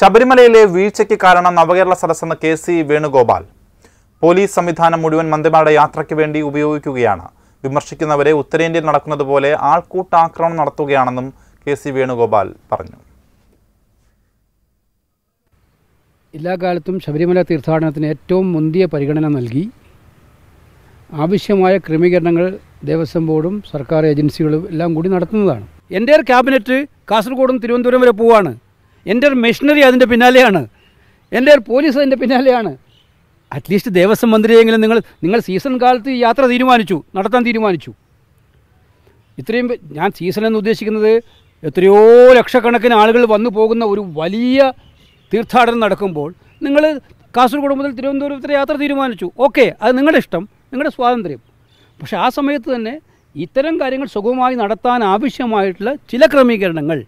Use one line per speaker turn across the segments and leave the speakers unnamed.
ശബരിമലയിലെ വീഴ്ചയ്ക്ക് കാരണം നവകേരള സദസ്സെന്ന് കെ സി വേണുഗോപാൽ പോലീസ് സംവിധാനം മുഴുവൻ മന്ത്രിമാരുടെ യാത്രയ്ക്ക് വേണ്ടി ഉപയോഗിക്കുകയാണ് വിമർശിക്കുന്നവരെ ഉത്തരേന്ത്യയിൽ നടക്കുന്നതുപോലെ ആൾക്കൂട്ടാക്രമണം നടത്തുകയാണെന്നും കെ സി വേണുഗോപാൽ പറഞ്ഞു
എല്ലാ കാലത്തും ശബരിമല തീർത്ഥാടനത്തിന് ഏറ്റവും മുന്തിയ പരിഗണന നൽകി ആവശ്യമായ ക്രമീകരണങ്ങൾ ദേവസ്വം ബോർഡും സർക്കാർ ഏജൻസികളും എല്ലാം കൂടി നടത്തുന്നതാണ് എൻ്റെ ക്യാബിനറ്റ് കാസർഗോഡും തിരുവനന്തപുരം വരെ പോവുകയാണ് എൻ്റെ ഒരു മെഷീനറി അതിൻ്റെ പിന്നാലെയാണ് എൻ്റെ ഒരു പോലീസ് അതിൻ്റെ പിന്നാലെയാണ് അറ്റ്ലീസ്റ്റ് ദേവസ്വം മന്ത്രിയെങ്കിലും നിങ്ങൾ നിങ്ങൾ സീസൺ കാലത്ത് യാത്ര തീരുമാനിച്ചു നടത്താൻ തീരുമാനിച്ചു ഇത്രയും ഞാൻ സീസൺ എന്ന് ഉദ്ദേശിക്കുന്നത് എത്രയോ ലക്ഷക്കണക്കിന് ആളുകൾ വന്നു പോകുന്ന ഒരു വലിയ തീർത്ഥാടനം നടക്കുമ്പോൾ നിങ്ങൾ കാസർഗോഡ് മുതൽ തിരുവനന്തപുരം യാത്ര തീരുമാനിച്ചു ഓക്കെ അത് നിങ്ങളുടെ ഇഷ്ടം നിങ്ങളുടെ സ്വാതന്ത്ര്യം പക്ഷേ ആ സമയത്ത് തന്നെ ഇത്തരം കാര്യങ്ങൾ സുഗമമായി നടത്താൻ ആവശ്യമായിട്ടുള്ള ചില ക്രമീകരണങ്ങൾ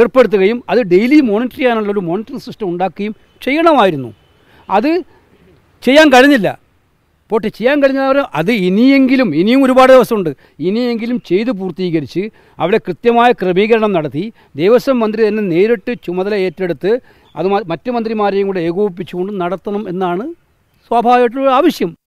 ഏർപ്പെടുത്തുകയും അത് ഡെയിലി മോണിറ്റർ ചെയ്യാനുള്ള ഒരു മോണിറ്ററിംഗ് സിസ്റ്റം ഉണ്ടാക്കുകയും ചെയ്യണമായിരുന്നു അത് ചെയ്യാൻ കഴിഞ്ഞില്ല പോട്ടെ ചെയ്യാൻ കഴിഞ്ഞവർ അത് ഇനിയെങ്കിലും ഇനിയും ഒരുപാട് ദിവസമുണ്ട് ഇനിയെങ്കിലും ചെയ്ത് പൂർത്തീകരിച്ച് അവിടെ കൃത്യമായ ക്രമീകരണം നടത്തി ദേവസ്വം മന്ത്രി തന്നെ നേരിട്ട് ചുമതല ഏറ്റെടുത്ത് അത് മറ്റ് മന്ത്രിമാരെയും കൂടെ ഏകോപിപ്പിച്ചുകൊണ്ട് നടത്തണം എന്നാണ് സ്വാഭാവികമായിട്ടുള്ള ആവശ്യം